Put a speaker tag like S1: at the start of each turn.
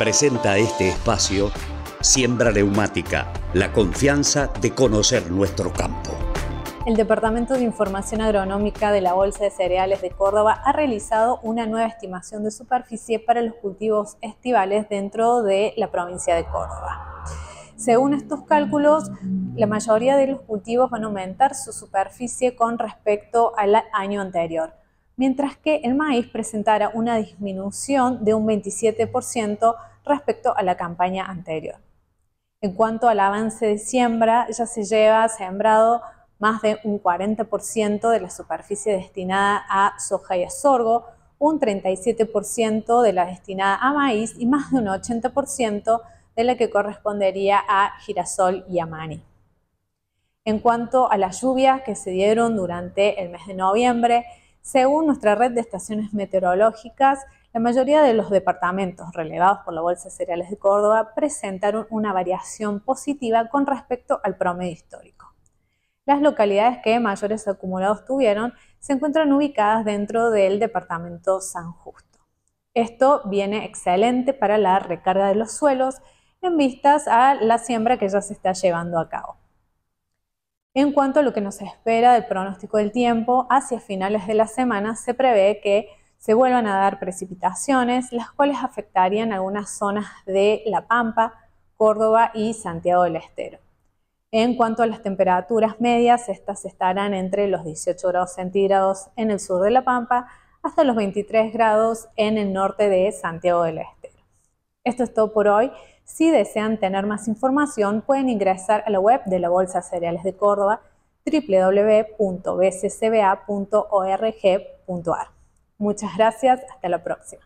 S1: presenta este espacio Siembra Neumática, la confianza de conocer nuestro campo. El Departamento de Información Agronómica de la Bolsa de Cereales de Córdoba ha realizado una nueva estimación de superficie para los cultivos estivales dentro de la provincia de Córdoba. Según estos cálculos, la mayoría de los cultivos van a aumentar su superficie con respecto al año anterior mientras que el maíz presentara una disminución de un 27% respecto a la campaña anterior. En cuanto al avance de siembra, ya se lleva sembrado más de un 40% de la superficie destinada a soja y a sorgo, un 37% de la destinada a maíz y más de un 80% de la que correspondería a girasol y a En cuanto a las lluvias que se dieron durante el mes de noviembre, según nuestra red de estaciones meteorológicas, la mayoría de los departamentos relevados por la Bolsa de Cereales de Córdoba presentaron una variación positiva con respecto al promedio histórico. Las localidades que mayores acumulados tuvieron se encuentran ubicadas dentro del departamento San Justo. Esto viene excelente para la recarga de los suelos en vistas a la siembra que ya se está llevando a cabo. En cuanto a lo que nos espera del pronóstico del tiempo, hacia finales de la semana se prevé que se vuelvan a dar precipitaciones, las cuales afectarían algunas zonas de La Pampa, Córdoba y Santiago del Estero. En cuanto a las temperaturas medias, estas estarán entre los 18 grados centígrados en el sur de La Pampa hasta los 23 grados en el norte de Santiago del Estero. Esto es todo por hoy. Si desean tener más información, pueden ingresar a la web de la Bolsa Cereales de Córdoba, www.bccba.org.ar. Muchas gracias, hasta la próxima.